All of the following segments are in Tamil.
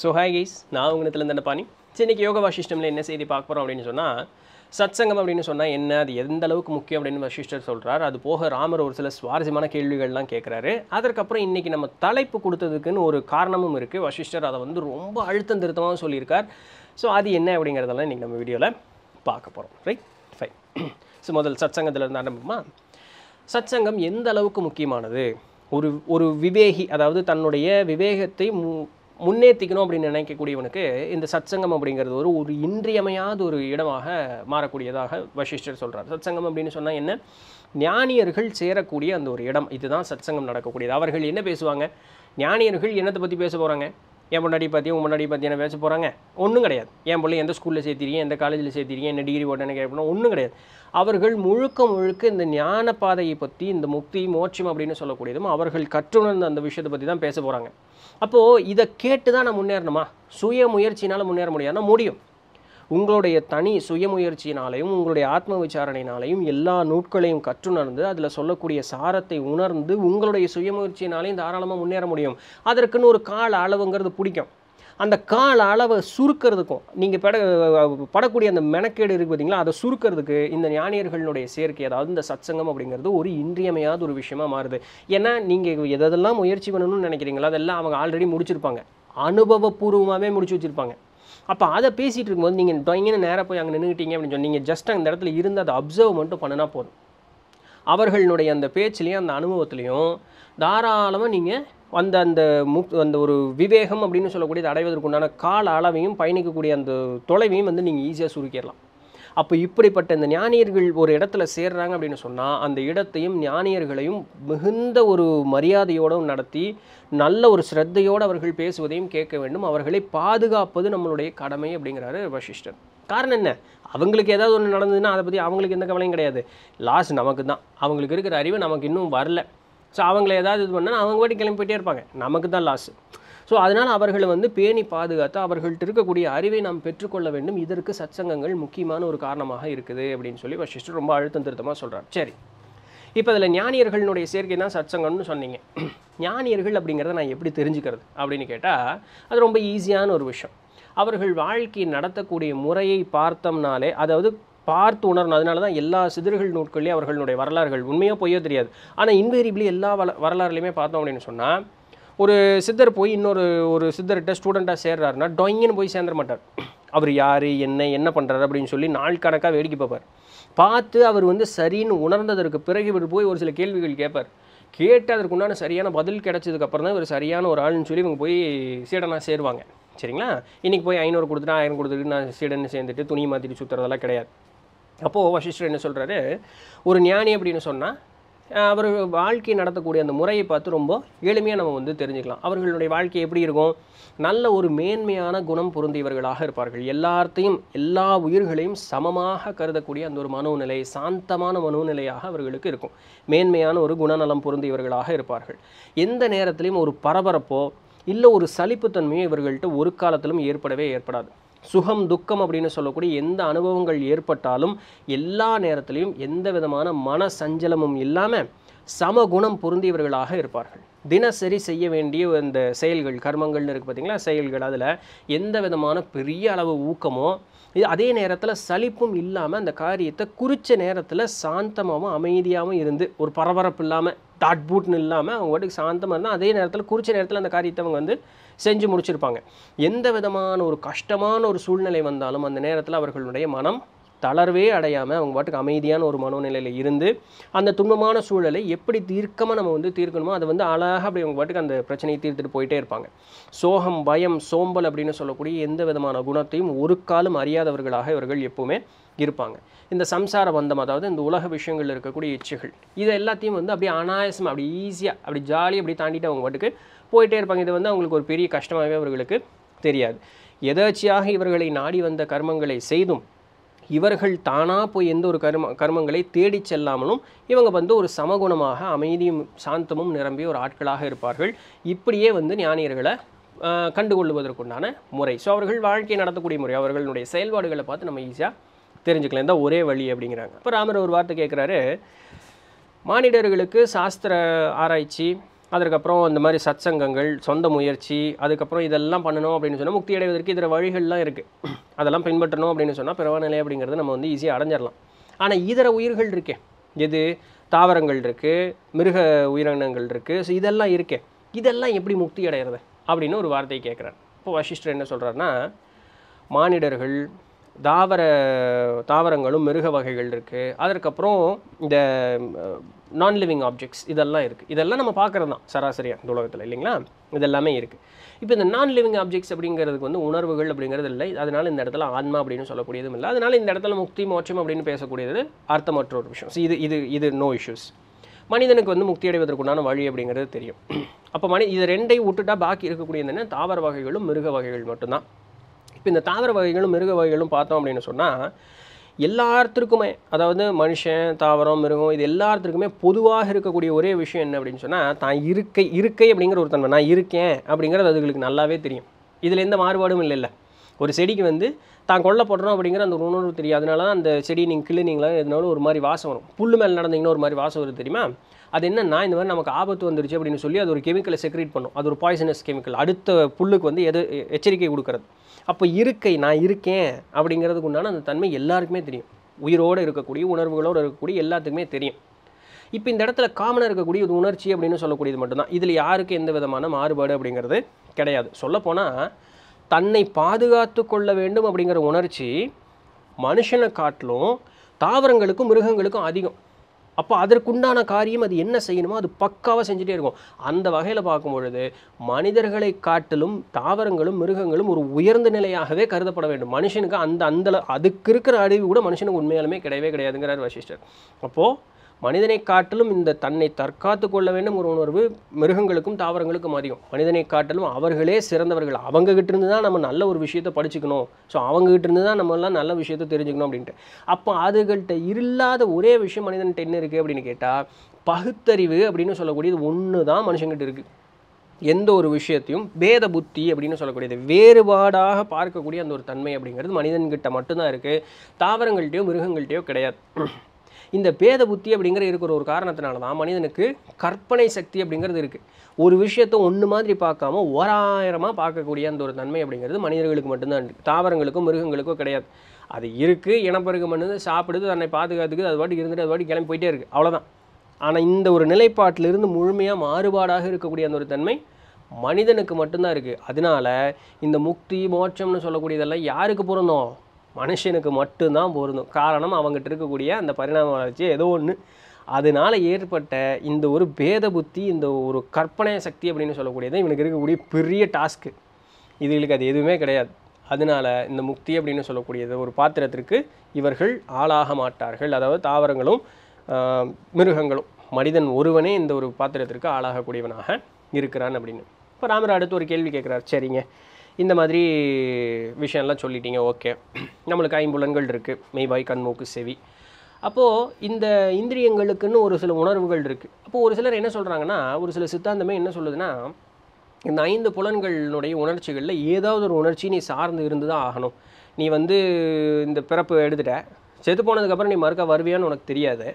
ஸோ ஹாய் கைஸ் நான் உங்கத்திலேருந்து பாணி இன்னைக்கு யோகா வாசிஷ்டமில் என்ன செய்தி பார்க்க போகிறோம் அப்படின்னு சொன்னால் சத்சங்கம் அப்படின்னு சொன்னால் என்ன அது எந்த அளவுக்கு முக்கியம் அப்படின்னு வசிஷ்டர் சொல்கிறார் அது போக ராமர் ஒரு சில சுவாரஸ்யமான கேள்விகள்லாம் கேட்குறாரு அதற்கப்புறம் இன்றைக்கி நம்ம தலைப்பு கொடுத்ததுக்குன்னு ஒரு காரணமும் இருக்குது வசிஷ்டர் அதை வந்து ரொம்ப அழுத்தம் திருத்தமாக சொல்லியிருக்கார் ஸோ அது என்ன அப்படிங்கிறதெல்லாம் இன்றைக்கி நம்ம வீடியோவில் பார்க்க போகிறோம் ரைட் ஃபைன் ஸோ முதல் சத்சங்கத்திலேருந்து ஆரம்பிக்குமா சத்சங்கம் எந்த அளவுக்கு முக்கியமானது ஒரு ஒரு விவேகி அதாவது தன்னுடைய விவேகத்தை மு முன்னேற்றிக்கணும் அப்படின்னு நினைக்கக்கூடியவனுக்கு இந்த சத்சங்கம் அப்படிங்கிறது ஒரு ஒரு இன்றியமையாத ஒரு இடமாக மாறக்கூடியதாக வசிஷ்டர் சொல்கிறார் சத்சங்கம் அப்படின்னு சொன்னால் என்ன ஞானியர்கள் சேரக்கூடிய அந்த ஒரு இடம் இதுதான் சத்சங்கம் நடக்கக்கூடியது அவர்கள் என்ன பேசுவாங்க ஞானியர்கள் என்னத்தை பற்றி பேச போகிறாங்க என் முன்னாடி பற்றி உங்கள் முன்னாடி பற்றி என்ன பேச போகிறாங்க ஒன்றும் கிடையாது என் பிள்ளை எந்த ஸ்கூலில் சேர்த்திருக்கீங்க எந்த காலேஜில் சேர்த்திருக்கீங்க என்ன டிகிரி ஓட்டேன்னு கேட்கணும் ஒன்றும் கிடையாது அவர்கள் முழுக்க முழுக்க இந்த ஞான பாதையை பற்றி இந்த முக்தி மோட்சம் அப்படின்னு சொல்லக்கூடியதும் அவர்கள் கற்றுணர்ந்த அந்த விஷயத்தை பற்றி தான் பேச போகிறாங்க அப்போது இதை கேட்டு தான் நான் முன்னேறணுமா சுய முயற்சினால் முன்னேற முடியாது முடியும் உங்களுடைய தனி சுய முயற்சினாலையும் உங்களுடைய ஆத்ம விசாரணையினாலையும் எல்லா நூட்களையும் கற்றுணர்ந்து அதில் சொல்லக்கூடிய சாரத்தை உணர்ந்து உங்களுடைய சுய முயற்சினாலையும் தாராளமாக முன்னேற முடியும் அதற்குன்னு ஒரு கால அளவுங்கிறது பிடிக்கும் அந்த கால அளவை சுருக்கிறதுக்கும் நீங்கள் பட படக்கூடிய அந்த மெனக்கேடு இருக்குது பார்த்தீங்களா அதை சுருக்கிறதுக்கு இந்த ஞானியர்களுடைய சேர்க்கை அதாவது இந்த சச்சங்கம் அப்படிங்கிறது ஒரு இன்றியமையாத ஒரு விஷயமா மாறுது ஏன்னா நீங்கள் எதெல்லாம் முயற்சி பண்ணணும்னு நினைக்கிறீங்களோ அதெல்லாம் அவங்க ஆல்ரெடி முடிச்சிருப்பாங்க அனுபவபூர்வமாகவே முடிச்சு வச்சுருப்பாங்க அப்போ அதை பேசிகிட்டு இருக்கும்போது நீங்கள் டொயங்கன்னு நேராக போய் அங்கே நின்றுக்கிட்டீங்க அப்படின்னு சொல்லி நீங்கள் ஜஸ்ட் அந்த இடத்துல இருந்து அதை அப்சர்வ் மட்டும் பண்ணினா போதும் அவர்களுடைய அந்த பேச்சுலேயும் அந்த அனுபவத்துலேயும் தாராளமாக நீங்கள் அந்த அந்த முக் அந்த ஒரு விவேகம் அப்படின்னு சொல்லக்கூடியது அடைவதற்குண்டான கால அளவையும் பயணிக்கக்கூடிய அந்த தொலைவையும் வந்து நீங்கள் ஈஸியாக சுருக்கிடலாம் அப்போ இப்படிப்பட்ட இந்த ஞானியர்கள் ஒரு இடத்துல சேர்றாங்க அப்படின்னு சொன்னால் அந்த இடத்தையும் ஞானியர்களையும் மிகுந்த ஒரு மரியாதையோடும் நடத்தி நல்ல ஒரு ஸ்ரத்தையோடு அவர்கள் பேசுவதையும் கேட்க வேண்டும் அவர்களை பாதுகாப்பது நம்மளுடைய கடமை அப்படிங்கிறாரு வசிஷ்டர் காரணம் என்ன அவங்களுக்கு ஏதாவது ஒன்று நடந்ததுன்னா அதை பற்றி அவங்களுக்கு எந்த கவலையும் கிடையாது லாஸ் நமக்கு தான் அவங்களுக்கு இருக்கிற அறிவு நமக்கு இன்னும் வரல ஸோ அவங்கள ஏதாவது இது பண்ணால் அவங்க கிளம்பி கிளம்பிட்டே இருப்பாங்க நமக்கு தான் லாஸு ஸோ அதனால் அவர்களை வந்து பேணி பாதுகாத்து அவர்கள்ட்ட இருக்கக்கூடிய அறிவை நாம் பெற்றுக்கொள்ள வேண்டும் இதற்கு சச்சங்கங்கள் முக்கியமான ஒரு காரணமாக இருக்குது அப்படின்னு சொல்லி வசிஷ்டர் ரொம்ப அழுத்தம் திருத்தமாக சொல்கிறார் சரி இப்போ அதில் ஞானியர்களினுடைய சேர்க்கை தான் சச்சங்கம்னு சொன்னீங்க ஞானியர்கள் அப்படிங்கிறத நான் எப்படி தெரிஞ்சுக்கிறது அப்படின்னு கேட்டால் அது ரொம்ப ஈஸியான ஒரு விஷயம் அவர்கள் வாழ்க்கையை நடத்தக்கூடிய முறையை பார்த்தோம்னாலே அதாவது பார்த்து உணரணும் அதனால தான் எல்லா சிதறுகள் நூட்கள்லேயும் அவர்களுடைய வரலாறுகள் உண்மையாக பொய்யோ தெரியாது ஆனால் இன்வேரியபிளி எல்லா வள வரலாறுலையுமே பார்த்தோம் அப்படின்னு சொன்னால் ஒரு சித்தர் போய் இன்னொரு ஒரு சித்தர்கிட்ட ஸ்டூடெண்ட்டாக சேர்றாருன்னா டொயின்னு போய் சேர்ந்துட மாட்டார் அவர் யார் என்ன என்ன பண்ணுறாரு அப்படின்னு சொல்லி நாள் கணக்காக வேடிக்கை பார்ப்பார் பார்த்து அவர் வந்து சரின்னு உணர்ந்ததற்கு பிறகு இவர் போய் ஒரு சில கேள்விகள் கேட்பார் கேட்டு அதற்குண்டான சரியான பதில் கிடச்சதுக்கப்புறம் தான் இவர் சரியான ஒரு ஆள்னு சொல்லி இவங்க போய் சீடனாக சேருவாங்க சரிங்களா இன்றைக்கி போய் ஐநூறு கொடுத்துட்டு ஆயிரம் கொடுத்துட்டு நான் சீடன்னு சேர்ந்துட்டு துணி மாற்றிட்டு சுற்றுறதெல்லாம் கிடையாது அப்போது வசிஷ்டர் என்ன சொல்கிறாரு ஒரு ஞானி அப்படின்னு சொன்னால் அவர் வாழ்க்கை நடத்தக்கூடிய அந்த முறையை பார்த்து ரொம்ப எளிமையாக நம்ம வந்து தெரிஞ்சுக்கலாம் அவர்களுடைய வாழ்க்கை எப்படி இருக்கும் நல்ல ஒரு மேன்மையான குணம் பொருந்தியவர்களாக இருப்பார்கள் எல்லாத்தையும் எல்லா உயிர்களையும் சமமாக கருதக்கூடிய அந்த ஒரு மனோநிலை சாந்தமான மனோநிலையாக அவர்களுக்கு இருக்கும் மேன்மையான ஒரு குணநலம் பொருந்தியவர்களாக இருப்பார்கள் எந்த நேரத்திலையும் ஒரு பரபரப்போ இல்லை ஒரு சலிப்புத்தன்மையோ இவர்கள்ட்ட ஒரு காலத்திலும் ஏற்படவே ஏற்படாது சுகம் துக்கம் அப்படின்னு சொல்லக்கூடிய எந்த அனுபவங்கள் ஏற்பட்டாலும் எல்லா நேரத்திலையும் எந்த விதமான மன சஞ்சலமும் இல்லாமல் சமகுணம் பொருந்தியவர்களாக இருப்பார்கள் தினசரி செய்ய வேண்டிய இந்த செயல்கள் கர்மங்கள்னு இருக்குது பார்த்திங்களா செயல்கள் அதில் எந்த விதமான பெரிய அளவு ஊக்கமோ இது அதே நேரத்தில் சலிப்பும் இல்லாமல் அந்த காரியத்தை குறித்த நேரத்தில் சாந்தமாகவும் அமைதியாகவும் இருந்து ஒரு பரபரப்பு இல்லாமல் தாட் பூட்னு இல்லாமல் அவங்க வாட்டுக்கு சாந்தமாக இருந்தால் அதே நேரத்தில் குறித்த நேரத்தில் அந்த காரியத்தை அவங்க வந்து செஞ்சு முடிச்சிருப்பாங்க எந்த விதமான ஒரு கஷ்டமான ஒரு சூழ்நிலை வந்தாலும் அந்த நேரத்தில் அவர்களுடைய மனம் தளர்வே அடையாமல் அவங்க பாட்டுக்கு அமைதியான ஒரு மனோநிலையில் இருந்து அந்த துன்பமான சூழலை எப்படி தீர்க்கமாக நம்ம வந்து தீர்க்கணுமோ அதை வந்து அழகாக அப்படி அவங்க பாட்டுக்கு அந்த பிரச்சனையை தீர்த்துட்டு போயிட்டே இருப்பாங்க சோகம் பயம் சோம்பல் அப்படின்னு சொல்லக்கூடிய எந்த விதமான குணத்தையும் ஒரு காலம் அறியாதவர்களாக இவர்கள் எப்போவுமே இருப்பாங்க இந்த சம்சார பந்தம் அதாவது இந்த உலக விஷயங்களில் இருக்கக்கூடிய இச்சைகள் இது எல்லாத்தையும் வந்து அப்படியே அனாயாசமாக அப்படி ஈஸியாக அப்படி ஜாலியாக அப்படி தாண்டிட்டு அவங்க பாட்டுக்கு போயிட்டே இருப்பாங்க இது வந்து அவங்களுக்கு ஒரு பெரிய கஷ்டமாகவே அவர்களுக்கு தெரியாது எதாச்சியாக இவர்களை நாடி வந்த கர்மங்களை செய்தும் இவர்கள் தானாக போய் எந்த ஒரு கர்ம கர்மங்களை தேடி செல்லாமலும் இவங்க வந்து ஒரு சமகுணமாக அமைதியும் சாந்தமும் நிரம்பிய ஒரு ஆட்களாக இருப்பார்கள் இப்படியே வந்து ஞானியர்களை கண்டுகொள்வதற்குண்டான முறை ஸோ அவர்கள் வாழ்க்கையை நடத்தக்கூடிய முறை அவர்களுடைய செயல்பாடுகளை பார்த்து நம்ம ஈஸியாக தெரிஞ்சுக்கலாம் இந்த ஒரே வழி அப்படிங்கிறாங்க இப்போ ராமர் ஒரு வார்த்தை கேட்குறாரு மானிடர்களுக்கு சாஸ்திர ஆராய்ச்சி அதுக்கப்புறம் இந்த மாதிரி சத்சங்கங்கள் சொந்த முயற்சி அதுக்கப்புறம் இதெல்லாம் பண்ணணும் அப்படின்னு சொன்னால் முக்தி அடைவதற்கு இதில் வழிகள்லாம் இருக்குது அதெல்லாம் பின்பற்றணும் அப்படின்னு சொன்னால் நிலை அப்படிங்கிறது நம்ம வந்து ஈஸியாக அடைஞ்சிடலாம் ஆனால் இதர உயிர்கள் இருக்கே எது தாவரங்கள் இருக்குது மிருக உயிரினங்கள் இருக்குது ஸோ இதெல்லாம் இருக்கே இதெல்லாம் எப்படி முக்தி அடைகிறது அப்படின்னு ஒரு வார்த்தையை கேட்குறாரு இப்போ வசிஷ்டர் என்ன சொல்கிறாருன்னா மானிடர்கள் தாவர தாவரங்களும் மிருக வகைகள் இருக்குது அதற்கப்புறம் இந்த நான் லிவிங் ஆப்ஜெக்ட்ஸ் இதெல்லாம் இருக்குது இதெல்லாம் நம்ம பார்க்குறது தான் சராசரியாக இந்த உலகத்தில் இல்லைங்களா இதெல்லாமே இருக்குது இப்போ இந்த நான் லிவிங் ஆப்ஜெக்ட்ஸ் அப்படிங்கிறதுக்கு வந்து உணர்வுகள் அப்படிங்கிறது இல்லை அதனால் இந்த இடத்துல ஆன்மா அப்படின்னு சொல்லக்கூடியதும் இல்லை அதனால் இந்த இடத்துல முக்தி மோட்சம் அப்படின்னு பேசக்கூடியது அர்த்தமற்ற ஒரு விஷயம் இது இது இது நோ இஷ்யூஸ் மனிதனுக்கு வந்து முக்தி அடைவதற்குண்டான வழி அப்படிங்கிறது தெரியும் அப்போ மனி இது ரெண்டையும் விட்டுட்டா பாக்கி இருக்கக்கூடியது என்ன தாவர வகைகளும் மிருக வகைகள் மட்டும்தான் இப்போ இந்த தாவர வகைகளும் மிருக வகைகளும் பார்த்தோம் அப்படின்னு சொன்னால் எல்லாத்திற்குமே அதாவது மனுஷன் தாவரம் மிருகம் இது எல்லாத்துக்குமே பொதுவாக இருக்கக்கூடிய ஒரே விஷயம் என்ன அப்படின்னு சொன்னால் தான் இருக்கை இருக்கை அப்படிங்கிற ஒரு தன்மை நான் இருக்கேன் அப்படிங்கிறது அதுகளுக்கு நல்லாவே தெரியும் இதில் எந்த மாறுபாடும் இல்லை இல்லை ஒரு செடிக்கு வந்து தான் கொல்ல போடுறோம் அப்படிங்கிற அந்த உணர்வு தெரியும் அதனால தான் அந்த செடி நீங்கள் கிளினிங்களா எதுனாலும் ஒரு மாதிரி வாசம் வரும் புல் மேலே நடந்தீங்கன்னா ஒரு மாதிரி வாசம் வருது தெரியுமா அது நான் இந்த மாதிரி நமக்கு ஆபத்து வந்துருச்சு அப்படின்னு சொல்லி அது ஒரு கெமிக்கலை செக்ரேட் பண்ணும் அது ஒரு பாய்சனஸ் கெமிக்கல் அடுத்த புல்லுக்கு வந்து எது எச்சரிக்கை கொடுக்குறது அப்போ இருக்கை நான் இருக்கேன் அப்படிங்கிறதுக்கு உண்டான அந்த தன்மை எல்லாருக்குமே தெரியும் உயிரோடு இருக்கக்கூடிய உணர்வுகளோடு இருக்கக்கூடிய எல்லாத்துக்குமே தெரியும் இப்போ இந்த இடத்துல காமனாக இருக்கக்கூடிய ஒரு உணர்ச்சி அப்படின்னு சொல்லக்கூடியது மட்டும்தான் இதில் யாருக்கு எந்த விதமான மாறுபாடு அப்படிங்கிறது கிடையாது சொல்லப்போனால் தன்னை பாதுகாத்து கொள்ள வேண்டும் அப்படிங்கிற உணர்ச்சி மனுஷனை காட்டிலும் தாவரங்களுக்கும் மிருகங்களுக்கும் அதிகம் அப்போ அதற்குண்டான காரியம் அது என்ன செய்யணுமோ அது பக்காவாக செஞ்சுட்டே இருக்கும் அந்த வகையில் பார்க்கும் பொழுது மனிதர்களை காட்டிலும் தாவரங்களும் மிருகங்களும் ஒரு உயர்ந்த நிலையாகவே கருதப்பட வேண்டும் மனுஷனுக்கு அந்த அந்த அதுக்கு இருக்கிற அறிவு கூட மனுஷனுக்கு உண்மையாலுமே கிடையவே கிடையாதுங்கிறார் வசிஷ்டர் அப்போது மனிதனை காட்டிலும் இந்த தன்னை தற்காத்து கொள்ள வேண்டும் ஒரு உணர்வு மிருகங்களுக்கும் தாவரங்களுக்கும் அதிகம் மனிதனை காட்டிலும் அவர்களே சிறந்தவர்கள் அவங்ககிட்ட இருந்து தான் நம்ம நல்ல ஒரு விஷயத்தை படிச்சுக்கணும் ஸோ அவங்ககிட்ட இருந்து தான் நம்மளாம் நல்ல விஷயத்தை தெரிஞ்சுக்கணும் அப்படின்ட்டு அப்போ அதுகள்கிட்ட இல்லாத ஒரே விஷயம் மனிதன்கிட்ட என்ன இருக்குது அப்படின்னு கேட்டால் பகுத்தறிவு அப்படின்னு சொல்லக்கூடியது ஒன்று தான் மனுஷங்கிட்ட இருக்குது எந்த ஒரு விஷயத்தையும் பேத புத்தி அப்படின்னு சொல்லக்கூடியது வேறுபாடாக பார்க்கக்கூடிய அந்த ஒரு தன்மை அப்படிங்கிறது மனிதன்கிட்ட மட்டும்தான் இருக்குது தாவரங்கள்கிட்டயோ மிருகங்கள்கிட்டயோ கிடையாது இந்த பேத புத்தி அப்படிங்கிற இருக்கிற ஒரு காரணத்தினால தான் மனிதனுக்கு கற்பனை சக்தி அப்படிங்கிறது இருக்குது ஒரு விஷயத்தை ஒன்று மாதிரி பார்க்காம ஓராயிரமாக பார்க்கக்கூடிய அந்த ஒரு தன்மை அப்படிங்கிறது மனிதர்களுக்கு மட்டும்தான் இருக்குது மிருகங்களுக்கும் கிடையாது அது இருக்குது இனப்பெருக்கம் பண்ணுது சாப்பிடுது தன்னை பாதுகாத்துக்குது அது பாட்டு இருந்துட்டு அது பாட்டு கிளம்பி போயிட்டே இருக்குது அவ்வளோதான் ஆனால் இந்த ஒரு நிலைப்பாட்டிலிருந்து முழுமையாக மாறுபாடாக இருக்கக்கூடிய அந்த ஒரு தன்மை மனிதனுக்கு மட்டும்தான் இருக்குது அதனால இந்த முக்தி மோட்சம்னு சொல்லக்கூடியதெல்லாம் யாருக்கு பிறந்தோம் மனுஷனுக்கு மட்டும்தான் பொருந்தும் காரணம் அவங்ககிட்ட இருக்கக்கூடிய அந்த பரிணாம வளர்ச்சி ஏதோ ஒன்று அதனால் ஏற்பட்ட இந்த ஒரு பேத புத்தி இந்த ஒரு கற்பனை சக்தி அப்படின்னு சொல்லக்கூடியது இவனுக்கு இருக்கக்கூடிய பெரிய டாஸ்க்கு இதுகளுக்கு அது எதுவுமே கிடையாது அதனால் இந்த முக்தி அப்படின்னு சொல்லக்கூடியது ஒரு பாத்திரத்திற்கு இவர்கள் ஆளாக மாட்டார்கள் அதாவது தாவரங்களும் மிருகங்களும் மனிதன் ஒருவனே இந்த ஒரு பாத்திரத்திற்கு ஆளாகக்கூடியவனாக இருக்கிறான் அப்படின்னு இப்போ ராமர் அடுத்து ஒரு கேள்வி கேட்குறார் சரிங்க இந்த மாதிரி விஷயம்லாம் சொல்லிட்டீங்க ஓகே நம்மளுக்கு ஐம்புலன்கள் இருக்குது மெய்வாய் கண் மூக்கு செவி அப்போது இந்த இந்திரியங்களுக்குன்னு ஒரு சில உணர்வுகள் இருக்குது அப்போது ஒரு சிலர் என்ன சொல்கிறாங்கன்னா ஒரு சில சித்தாந்தமே என்ன சொல்லுதுன்னா இந்த ஐந்து புலன்களினுடைய உணர்ச்சிகளில் ஏதாவது ஒரு உணர்ச்சி நீ சார்ந்து இருந்து தான் ஆகணும் நீ வந்து இந்த பிறப்பு எடுத்துட்ட செத்து போனதுக்கப்புறம் நீ மறுக்க வருவியான்னு உனக்கு தெரியாது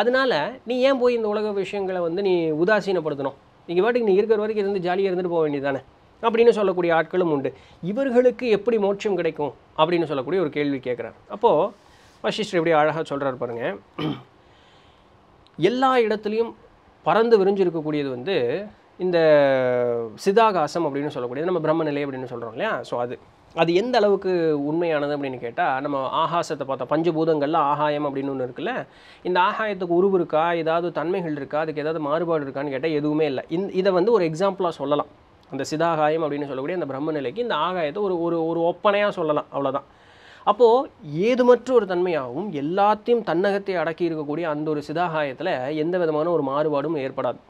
அதனால் நீ ஏன் போய் இந்த உலக விஷயங்களை வந்து நீ உதாசீனப்படுத்தணும் இங்கே பாட்டுக்கு நீ இருக்கிற வரைக்கும் இருந்து ஜாலியாக இருந்துட்டு போக வேண்டியதானே அப்படின்னு சொல்லக்கூடிய ஆட்களும் உண்டு இவர்களுக்கு எப்படி மோட்சம் கிடைக்கும் அப்படின்னு சொல்லக்கூடிய ஒரு கேள்வி கேட்குறார் அப்போது வசிஷ்டர் எப்படி அழகாக சொல்கிறார் பாருங்கள் எல்லா இடத்துலையும் பறந்து விரிஞ்சிருக்கக்கூடியது வந்து இந்த சிதாகாசம் அப்படின்னு சொல்லக்கூடியது நம்ம பிரம்மநிலை அப்படின்னு சொல்கிறோம் இல்லையா ஸோ அது அது எந்த அளவுக்கு உண்மையானது அப்படின்னு கேட்டால் நம்ம ஆகாசத்தை பார்த்தோம் பஞ்சபூதங்களில் ஆகாயம் அப்படின்னு ஒன்று இருக்குல்ல இந்த ஆகாயத்துக்கு உருவு இருக்கா ஏதாவது தன்மைகள் இருக்கா அதுக்கு ஏதாவது மாறுபாடு இருக்கான்னு கேட்டால் எதுவுமே இல்லை இந்த இதை வந்து ஒரு எக்ஸாம்பிளாக சொல்லலாம் அந்த சிதாகாயம் அப்படின்னு சொல்லக்கூடிய அந்த பிரம்ம நிலைக்கு இந்த ஆகாயத்தை ஒரு ஒரு ஒரு ஒப்பனையாக சொல்லலாம் அவ்வளோதான் அப்போது ஏதுமற்ற ஒரு தன்மையாகவும் எல்லாத்தையும் தன்னகத்தை அடக்கி இருக்கக்கூடிய அந்த ஒரு சிதாகாயத்தில் எந்த விதமான ஒரு மாறுபாடும் ஏற்படாது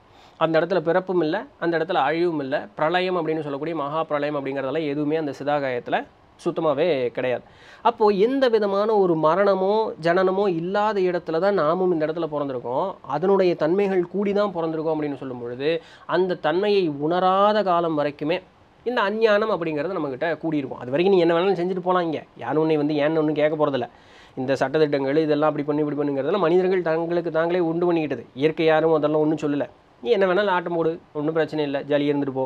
அந்த இடத்துல பிறப்பும் இல்லை அந்த இடத்துல அழிவும் இல்லை பிரளயம் அப்படின்னு சொல்லக்கூடிய மகா பிரளயம் அப்படிங்கிறதெல்லாம் எதுவுமே அந்த சிதாகாயத்தில் சுத்தமாகவே கிடையாது அப்போது எந்த விதமான ஒரு மரணமோ ஜனனமோ இல்லாத இடத்துல தான் நாமும் இந்த இடத்துல பிறந்திருக்கோம் அதனுடைய தன்மைகள் கூடி தான் பிறந்திருக்கோம் அப்படின்னு சொல்லும் பொழுது அந்த தன்மையை உணராத காலம் வரைக்குமே இந்த அஞ்ஞானம் அப்படிங்கிறது நம்மக்கிட்ட கூடியிருக்கும் அது வரைக்கும் நீ என்ன வேணாலும் செஞ்சுட்டு போகலாம் இங்கே யாரும் உன்னை வந்து ஏன்னு ஒன்றும் கேட்க போகிறதில்ல இந்த சட்டத்திட்டங்கள் இதெல்லாம் அப்படி பண்ணி இப்படி பண்ணுங்கிறதெல்லாம் மனிதர்கள் தங்களுக்கு தாங்களே உண்டு பண்ணிக்கிட்டது இயற்கை யாரும் அதெல்லாம் ஒன்றும் சொல்லலை நீ என்ன வேணாலும் ஆட்டம் போடு ஒன்றும் பிரச்சனை இல்லை ஜாலியாக இருந்துட்டு போ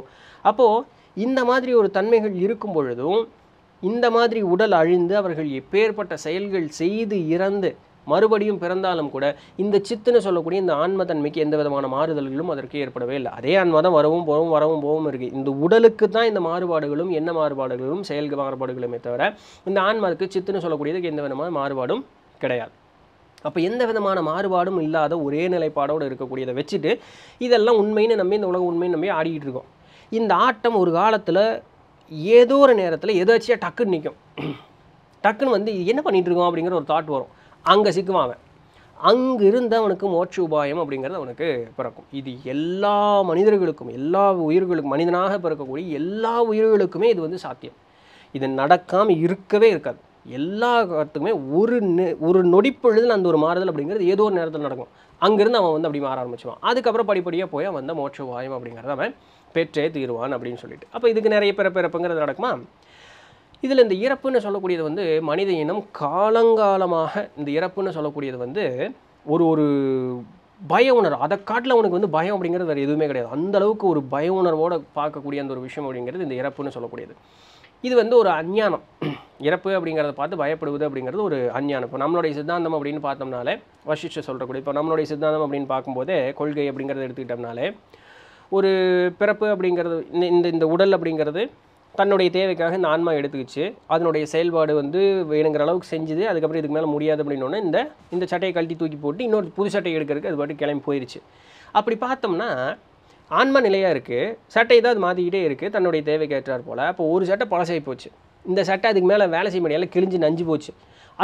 அப்போது இந்த மாதிரி ஒரு தன்மைகள் இருக்கும் பொழுதும் இந்த மாதிரி உடல் அழிந்து அவர்கள் எப்பேற்பட்ட செயல்கள் செய்து இறந்து மறுபடியும் பிறந்தாலும் கூட இந்த சித்துன்னு சொல்லக்கூடிய இந்த ஆன்ம தன்மைக்கு எந்த விதமான மாறுதல்களும் அதற்கு ஏற்படவே இல்லை அதே ஆன்மதம் வரவும் போகவும் வரவும் போகவும் இருக்குது இந்த உடலுக்கு தான் இந்த மாறுபாடுகளும் என்ன மாறுபாடுகளும் செயல் மாறுபாடுகளுமே தவிர இந்த ஆன்மாவுக்கு சித்துன்னு சொல்லக்கூடியதுக்கு எந்த விதமான மாறுபாடும் கிடையாது அப்போ எந்த விதமான மாறுபாடும் இல்லாத ஒரே நிலைப்பாடோடு இருக்கக்கூடியதை வச்சுட்டு இதெல்லாம் உண்மைன்னு நம்பி இந்த உலகம் உண்மைன்னு நம்பி ஆடிக்கிட்டு இருக்கோம் இந்த ஆட்டம் ஒரு காலத்தில் ஏதோ ஒரு நேரத்தில் எதாச்சியாக டக்குன்னு நிற்கும் டக்குன்னு வந்து என்ன பண்ணிகிட்டு இருக்கோம் அப்படிங்கிற ஒரு தாட் வரும் அங்கே சிக்குவான் அவன் அங்கு இருந்து அவனுக்கு மோட்ச உபாயம் அப்படிங்கிறது அவனுக்கு பிறக்கும் இது எல்லா மனிதர்களுக்கும் எல்லா உயிர்களுக்கும் மனிதனாக பிறக்கக்கூடிய எல்லா உயிர்களுக்குமே இது வந்து சாத்தியம் இது நடக்காமல் இருக்கவே இருக்காது எல்லா காலத்துக்குமே ஒரு ஒரு நொடிப்பொழுதில் அந்த ஒரு மாறுதல் அப்படிங்கிறது ஏதோ ஒரு நேரத்தில் நடக்கும் அங்கேருந்து அவன் வந்து அப்படி மாற ஆரம்பிச்சுவான் அதுக்கப்புறம் படிப்படியாக போய் அவன் வந்து மோட்ச உபாயம் அப்படிங்கிறத அவன் பெற்றே தீருவான் அப்படின்னு சொல்லிட்டு அப்போ இதுக்கு நிறைய பிறப்பு இறப்புங்கிறது நடக்குமா இதில் இந்த இறப்புன்னு சொல்லக்கூடியது வந்து மனித இனம் காலங்காலமாக இந்த இறப்புன்னு சொல்லக்கூடியது வந்து ஒரு ஒரு பய உணர்வு அதை காட்டில் உனக்கு வந்து பயம் அப்படிங்கிறது வேறு எதுவுமே கிடையாது அந்த அளவுக்கு ஒரு பய உணர்வோடு பார்க்கக்கூடிய அந்த ஒரு விஷயம் அப்படிங்கிறது இந்த இறப்புன்னு சொல்லக்கூடியது இது வந்து ஒரு அஞ்ஞானம் இறப்பு அப்படிங்கிறத பார்த்து பயப்படுவது அப்படிங்கிறது ஒரு அஞ்ஞானம் இப்போ நம்மளுடைய சித்தாந்தம் அப்படின்னு பார்த்தோம்னாலே வசிஷ்ட சொல்கிறக்கூடிய இப்போ நம்மளுடைய சித்தாந்தம் அப்படின்னு பார்க்கும்போதே கொள்கை அப்படிங்கிறத எடுத்துக்கிட்டோம்னாலே ஒரு பிறப்பு அப்படிங்கிறது இந்த இந்த உடல் அப்படிங்கிறது தன்னுடைய தேவைக்காக இந்த ஆன்மா எடுத்துக்கிச்சு அதனுடைய செயல்பாடு வந்து வேணுங்கிற அளவுக்கு செஞ்சுது அதுக்கப்புறம் இதுக்கு மேலே முடியாது அப்படின்னு இந்த இந்த சட்டையை கழட்டி தூக்கி போட்டு இன்னொரு புது சட்டையை எடுக்கிறதுக்கு அது பாட்டு கிளம்பி போயிடுச்சு அப்படி பார்த்தோம்னா ஆன்மா நிலையாக இருக்குது சட்டை தான் அது மாற்றிக்கிட்டே இருக்குது தன்னுடைய தேவைக்கேற்றார் போல் அப்போ ஒரு சட்டை பழசாகி போச்சு இந்த சட்டை அதுக்கு மேலே வேலை செய்ய முடியல கிழிஞ்சு நஞ்சு போச்சு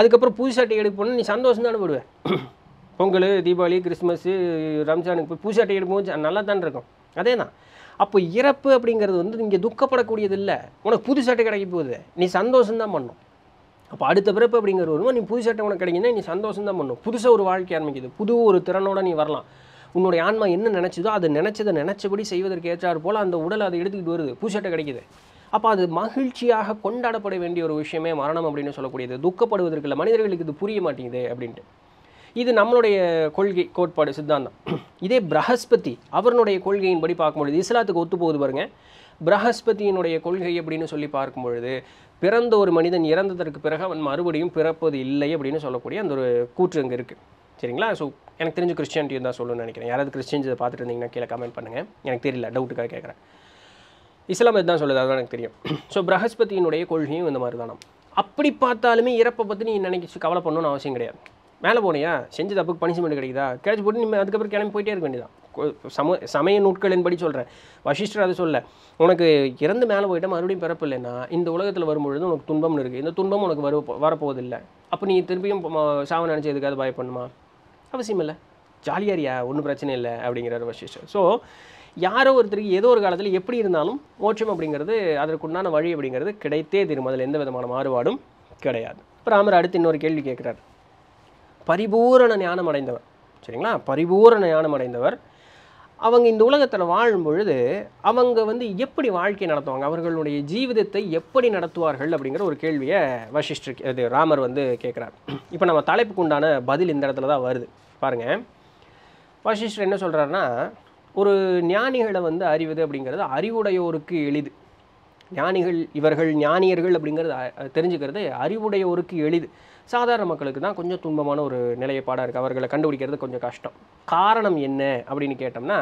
அதுக்கப்புறம் புது சட்டை எடுப்போன்னு நீ சந்தோஷம் தானே போடுவேன் பொங்கல் தீபாவளி கிறிஸ்மஸ்ஸு ரம்ஜானுக்கு போய் புது சட்டை எடுப்போம் நல்லா தான் இருக்கும் அதே தான் அப்போ இறப்பு அப்படிங்கிறது வந்து இங்கே துக்கப்படக்கூடியது இல்லை உனக்கு புது சட்டை கிடைக்க போகுது நீ சந்தோஷம்தான் பண்ணும் அப்போ அடுத்த பிறப்பு அப்படிங்கிற ஒரு நீ புது சட்டை உனக்கு கிடைக்குன்னா நீ சந்தோஷம்தான் பண்ணும் புதுசாக ஒரு வாழ்க்கை ஆரம்பிக்குது புது ஒரு திறனோட நீ வரலாம் உன்னுடைய ஆன்மா என்ன நினச்சதோ அது நினச்சதை நினச்சபடி செய்வதற்கு ஏற்றாறு போல் அந்த உடல் அதை எடுத்துக்கிட்டு வருது புது சட்டை கிடைக்குது அப்போ அது மகிழ்ச்சியாக கொண்டாடப்பட வேண்டிய ஒரு விஷயமே மரணம் அப்படின்னு சொல்லக்கூடியது துக்கப்படுவதற்கு இல்லை மனிதர்களுக்கு இது புரிய மாட்டேங்குது அப்படின்ட்டு இது நம்மளுடைய கொள்கை கோட்பாடு சித்தாந்தம் இதே பிரகஸ்பதி அவருடைய கொள்கையின்படி பார்க்கும்பொழுது இஸ்லாத்துக்கு ஒத்து போகுது பாருங்க பிரகஸ்பதியினுடைய கொள்கை அப்படின்னு சொல்லி பார்க்கும்பொழுது பிறந்த ஒரு மனிதன் இறந்ததற்கு பிறகு அவன் மறுபடியும் பிறப்பது இல்லை அப்படின்னு சொல்லக்கூடிய அந்த ஒரு கூற்று அங்கே இருக்குது சரிங்களா ஸோ எனக்கு தெரிஞ்சு கிறிஸ்டியானிட்டி தான் சொல்லணும்னு நினைக்கிறேன் யாராவது கிறிஸ்டின்ஸ் இதை பார்த்துட்டு இருந்தீங்கன்னா கீழே கமெண்ட் பண்ணுங்கள் எனக்கு தெரியல டவுட்டுக்காக கேட்குறேன் இஸ்லாம் இதுதான் சொல்லுது அதுதான் எனக்கு தெரியும் ஸோ பிரகஸ்பதியினுடைய கொள்கையும் இந்த மாதிரி தானம் அப்படி பார்த்தாலுமே இறப்பை பற்றி நீ நினைக்கிச்சு கவலை பண்ணணும்னு அவசியம் கிடையாது மேலே போனியா செஞ்ச தப்புக்கு பனிஷ்மெண்ட் கிடைக்குதா கேட்ச் போட்டு நீ அதுக்கப்புறம் கிளம்பி போயிட்டே இருக்க வேண்டியதான் சம சமய நூட்களின் படி சொல்கிறேன் வசிஷ்டர் அதை சொல்ல உனக்கு இறந்து மேலே போயிட்டால் மறுபடியும் இல்லைன்னா இந்த உலகத்தில் வரும்பொழுது உனக்கு துன்பம்னு இருக்குது இந்த துன்பம் உனக்கு வரு வரப்போவதில்லை அப்போ நீ திருப்பியும் சாவன் நினச்சி எதுக்காவது பயப்படணுமா அவசியம் இல்லை ஜாலியாரியா ஒன்றும் பிரச்சனை இல்லை அப்படிங்கிறார் வசிஷ்டர் ஸோ யாரோ ஒருத்தருக்கு ஏதோ ஒரு காலத்தில் எப்படி இருந்தாலும் மோட்சம் அப்படிங்கிறது அதற்குண்டான வழி அப்படிங்கிறது கிடைத்தே தெரியும் அதில் எந்த விதமான மாறுபாடும் கிடையாது அப்புறம் அடுத்து இன்னொரு கேள்வி கேட்குறாரு பரிபூரண ஞானம் அடைந்தவர் சரிங்களா பரிபூரண ஞானம் அடைந்தவர் அவங்க இந்த உலகத்தில் வாழும் பொழுது அவங்க வந்து எப்படி வாழ்க்கை நடத்துவாங்க அவர்களுடைய ஜீவிதத்தை எப்படி நடத்துவார்கள் அப்படிங்கிற ஒரு கேள்வியை வசிஷ்டர் இது ராமர் வந்து கேட்குறார் இப்போ நம்ம தலைப்புக்கு உண்டான பதில் இந்த இடத்துல தான் வருது பாருங்கள் வசிஷ்டர் என்ன சொல்கிறாருன்னா ஒரு ஞானிகளை வந்து அறிவது அப்படிங்கிறது அறிவுடையோருக்கு எளிது ஞானிகள் இவர்கள் ஞானியர்கள் அப்படிங்கிறது தெரிஞ்சுக்கிறது அறிவுடையோருக்கு எளிது சாதாரண மக்களுக்கு தான் கொஞ்சம் துன்பமான ஒரு நிலையப்பாடாக இருக்குது அவர்களை கண்டுபிடிக்கிறது கொஞ்சம் கஷ்டம் காரணம் என்ன அப்படின்னு கேட்டோம்னா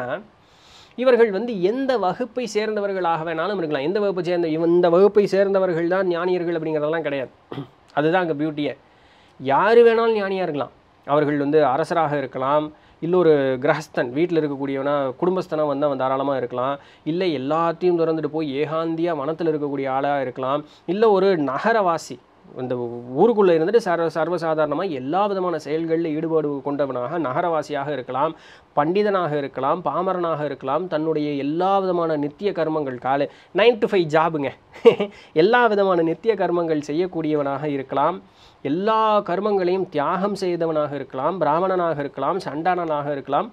இவர்கள் வந்து எந்த வகுப்பை சேர்ந்தவர்களாக வேணாலும் இருக்கலாம் எந்த வகுப்பை சேர்ந்த இந்த வகுப்பை சேர்ந்தவர்கள் தான் ஞானியர்கள் அப்படிங்கிறதெல்லாம் கிடையாது அதுதான் அங்கே பியூட்டியை யார் வேணாலும் ஞானியாக இருக்கலாம் அவர்கள் வந்து அரசராக இருக்கலாம் இல்லை ஒரு கிரகஸ்தன் வீட்டில் இருக்கக்கூடியவனா குடும்பஸ்தனாக வந்தால் அவன் தாராளமாக இருக்கலாம் இல்லை எல்லாத்தையும் திறந்துட்டு போய் ஏகாந்தியாக வனத்தில் இருக்கக்கூடிய ஆளாக இருக்கலாம் இல்லை ஒரு நகரவாசி இந்த ஊருக்குள்ளே இருந்துட்டு சர்வ சர்வசாதாரணமாக எல்லா விதமான செயல்களில் ஈடுபாடு கொண்டவனாக நகரவாசியாக இருக்கலாம் பண்டிதனாக இருக்கலாம் பாமரனாக இருக்கலாம் தன்னுடைய எல்லா விதமான நித்திய கர்மங்கள் காலை நைன் டு ஃபைவ் ஜாபுங்க எல்லா விதமான நித்திய கர்மங்கள் செய்யக்கூடியவனாக இருக்கலாம் எல்லா கர்மங்களையும் தியாகம் செய்தவனாக இருக்கலாம் பிராமணனாக இருக்கலாம் சண்டானனாக இருக்கலாம்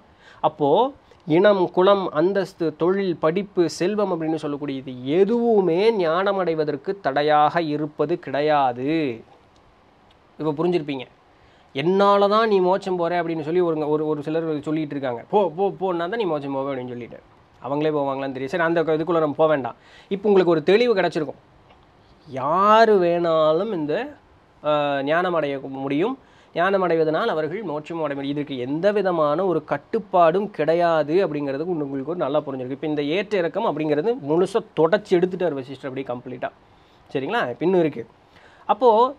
அப்போது இனம் குலம் அந்தஸ்து தொழில் படிப்பு செல்வம் அப்படின்னு சொல்லக்கூடியது எதுவுமே ஞானம் அடைவதற்கு தடையாக இருப்பது கிடையாது இப்போ புரிஞ்சிருப்பீங்க என்னால் தான் நீ மோச்சம் போகிற அப்படின்னு சொல்லி ஒருங்க ஒரு ஒரு சிலர் சொல்லிகிட்டு இருக்காங்க போ போ போனால் தான் நீ மோச்சம் போவே அப்படின்னு சொல்லிட்டு அவங்களே போவாங்களான்னு தெரியும் சரி அந்த இதுக்குள்ளே நம்ம போக வேண்டாம் இப்போ உங்களுக்கு ஒரு தெளிவு கிடச்சிருக்கும் யார் வேணாலும் இந்த ஞானம் அடைய முடியும் ஞானம் அடைவதனால் அவர்கள் மோட்சம் அடைவது இதற்கு எந்த விதமான ஒரு கட்டுப்பாடும் கிடையாது அப்படிங்கிறது உங்களுக்கு ஒரு நல்லா புரிஞ்சிருக்கு இப்போ இந்த ஏற்ற இறக்கம் அப்படிங்கிறது முழுசாக தொடச்சி எடுத்துட்டார் வசிஷ்டர் அப்படி கம்ப்ளீட்டாக சரிங்களா பின்னும் இருக்குது அப்போது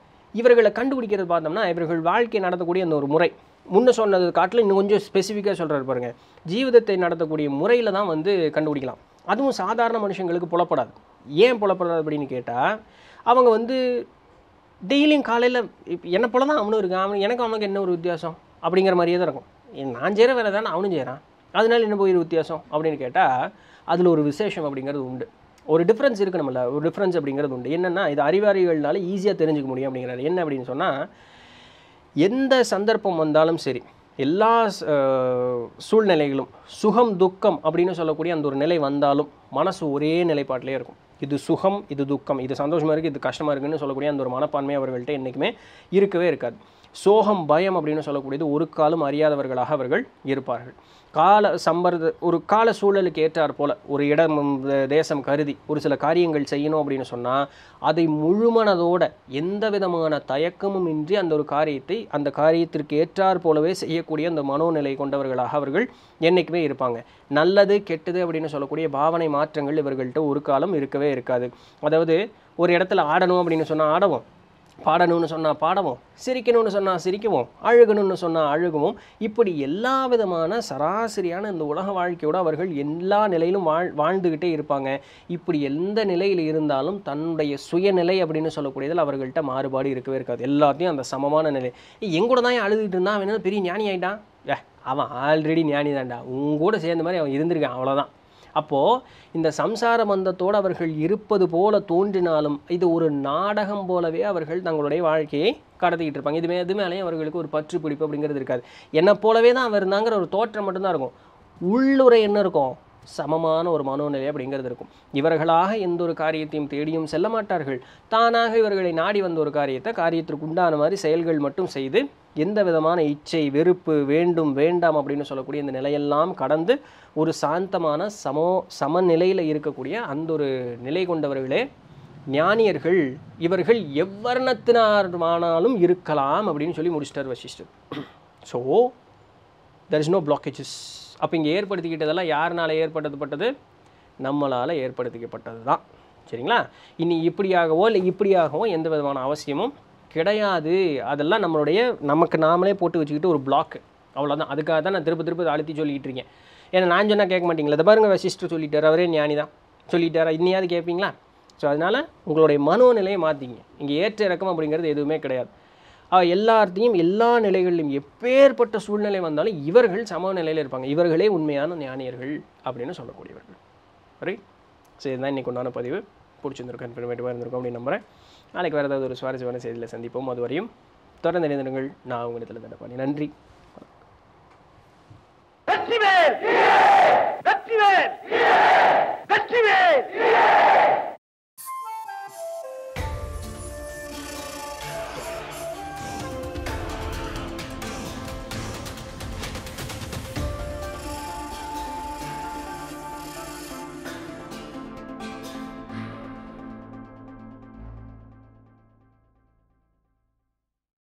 இவர்களை கண்டுபிடிக்கிறது பார்த்தோம்னா இவர்கள் வாழ்க்கை நடத்தக்கூடிய அந்த ஒரு முறை முன்ன சொன்னது காட்டில் இன்னும் கொஞ்சம் ஸ்பெசிஃபிக்காக சொல்கிறார் பாருங்கள் ஜீவிதத்தை நடத்தக்கூடிய முறையில் தான் வந்து கண்டுபிடிக்கலாம் அதுவும் சாதாரண மனுஷங்களுக்கு புலப்படாது ஏன் புலப்படாது அப்படின்னு கேட்டால் அவங்க வந்து டெய்லியும் காலையில் என்னை போல தான் அவனும் இருக்கான் அவன் எனக்கு அவனுக்கு என்ன ஒரு வித்தியாசம் அப்படிங்கிற மாதிரியே தான் இருக்கும் நான் செய்கிற வேலை தானே அவனும் செய்கிறான் அதனால என்ன போய் வித்தியாசம் அப்படின்னு கேட்டால் அதில் ஒரு விசேஷம் அப்படிங்கிறது உண்டு ஒரு டிஃப்ரென்ஸ் இருக்குது நம்மள ஒரு டிஃப்ரென்ஸ் அப்படிங்கிறது உண்டு என்னென்னா இது அறிவாரிகள்னால ஈஸியாக தெரிஞ்சுக்க முடியும் அப்படிங்கிறாரு என்ன அப்படின்னு சொன்னால் எந்த சந்தர்ப்பம் வந்தாலும் சரி எல்லா சூழ்நிலைகளும் சுகம் துக்கம் அப்படின்னு சொல்லக்கூடிய அந்த ஒரு நிலை வந்தாலும் மனசு ஒரே நிலைப்பாட்டிலே இருக்கும் இது சுகம் இது துக்கம் இது சந்தோஷமாக இருக்குது இது கஷ்டமாக இருக்குன்னு சொல்லக்கூடிய அந்த ஒரு மனப்பான்மை அவர்கள்ட்ட என்றைக்குமே இருக்கவே இருக்காது சோகம் பயம் அப்படின்னு சொல்லக்கூடியது ஒரு காலம் அறியாதவர்களாக அவர்கள் இருப்பார்கள் கால சம்பரத ஒரு கால சூழலுக்கு ஏற்றார் போல் ஒரு இடம் தேசம் கருதி ஒரு சில காரியங்கள் செய்யணும் அப்படின்னு சொன்னால் அதை முழுமனதோட எந்த விதமான தயக்கமும் இன்றி அந்த ஒரு காரியத்தை அந்த காரியத்திற்கு ஏற்றார் போலவே செய்யக்கூடிய அந்த மனோநிலை கொண்டவர்களாக அவர்கள் என்றைக்குமே இருப்பாங்க நல்லது கெட்டது அப்படின்னு சொல்லக்கூடிய பாவனை மாற்றங்கள் இவர்கள்ட்ட ஒரு காலம் இருக்கவே இருக்காது அதாவது ஒரு இடத்துல ஆடணும் அப்படின்னு சொன்னால் ஆடவும் பாடணும்னு சொன்னால் பாடவும் சிரிக்கணும்னு சொன்னால் சிரிக்கவும் அழுகணும்னு சொன்னால் அழுகவும் இப்படி எல்லா விதமான சராசரியான இந்த உலக வாழ்க்கையோடு அவர்கள் எல்லா நிலையிலும் வாழ் வாழ்ந்துக்கிட்டே இருப்பாங்க இப்படி எந்த நிலையில் இருந்தாலும் தன்னுடைய சுயநிலை அப்படின்னு சொல்லக்கூடியதில் அவர்கள்ட்ட மாறுபாடு இருக்கவே இருக்காது எல்லாத்தையும் அந்த சமமான நிலை எங்கூட தான் அழுதுகிட்டு இருந்தான் அவன் பெரிய ஞானி ஆகிட்டான் ஏ அவன் ஆல்ரெடி ஞானி தான்டா உங்கூட சேர்ந்த மாதிரி அவன் இருந்திருக்கான் அவ்வளோதான் அப்போது இந்த சம்சார பந்தத்தோடு அவர்கள் இருப்பது போல தோன்றினாலும் இது ஒரு நாடகம் போலவே அவர்கள் தங்களுடைய வாழ்க்கையை கடத்திக்கிட்டு இருப்பாங்க இது எது மேலேயும் அவர்களுக்கு ஒரு பற்று பிடிப்பு அப்படிங்கிறது இருக்காது என்னை போலவே தான் அவர் இருந்தாங்கிற ஒரு தோற்றம் மட்டும்தான் இருக்கும் உள்ளுரை என்ன இருக்கும் சமமான ஒரு மனோநிலை அப்படிங்கிறது இருக்கும் இவர்களாக எந்த ஒரு காரியத்தையும் தேடியும் செல்ல மாட்டார்கள் தானாக இவர்களை நாடி வந்த ஒரு காரியத்தை காரியத்திற்கு உண்டான மாதிரி செயல்கள் மட்டும் செய்து எந்த விதமான இச்சை வெறுப்பு வேண்டும் வேண்டாம் அப்படின்னு சொல்லக்கூடிய இந்த நிலையெல்லாம் கடந்து ஒரு சாந்தமான சமோ சமநிலையில் இருக்கக்கூடிய அந்த ஒரு நிலை கொண்டவர்களே ஞானியர்கள் இவர்கள் எவ்வர்ணத்தினாருமானாலும் இருக்கலாம் அப்படின்னு சொல்லி முடிச்சிட்டார் வசிஷ்டர் so there is no blockages அப்போ இங்கே ஏற்படுத்திக்கிட்டதெல்லாம் யாருனால் ஏற்படுத்தப்பட்டது நம்மளால் ஏற்படுத்திக்கப்பட்டது தான் சரிங்களா இனி இப்படியாகவோ இல்லை இப்படியாகவோ எந்த விதமான அவசியமும் கிடையாது அதெல்லாம் நம்மளுடைய நமக்கு நாமளே போட்டு வச்சுக்கிட்டு ஒரு பிளாக்கு அவ்வளோதான் அதுக்காக தான் நான் திருப்ப திருப்பி அழுத்தி சொல்லிகிட்டு இருக்கேன் ஏன்னா நான் சொன்னால் கேட்க மாட்டிங்களா இதை பாருங்கள் வசிஷ்டர் சொல்லிட்டார் அவரே ஞானி தான் சொல்லிட்டாரா இன்னையாவது கேட்பீங்களா ஸோ அதனால் உங்களுடைய மனோநிலையை மாற்றிங்க இங்கே ஏற்ற இறக்கம் அப்படிங்கிறது எதுவுமே கிடையாது எல்லார்த்தையும் எல்லா நிலைகளிலும் எப்பேற்பட்ட சூழ்நிலை வந்தாலும் இவர்கள் சமநிலையில் இருப்பாங்க இவர்களே உண்மையான ஞானியர்கள் அப்படின்னு சொல்லக்கூடியவர்கள் ரைட் சரி இதுதான் இன்றைக்கி உண்டான பதிவு பிடிச்சிருந்திருக்கும் இன்ஃபர்மேட்டிவாக இருந்திருக்கும் அப்படின்னு நம்புகிறேன் நாளைக்கு வேறு ஏதாவது ஒரு சுவாரஸ்யமான செய்தியில் சந்திப்போம் அது வரையும் தொடர்ந்து இணைந்திருங்கள் நான் உங்களிடத்தில் தண்டபாணி நன்றி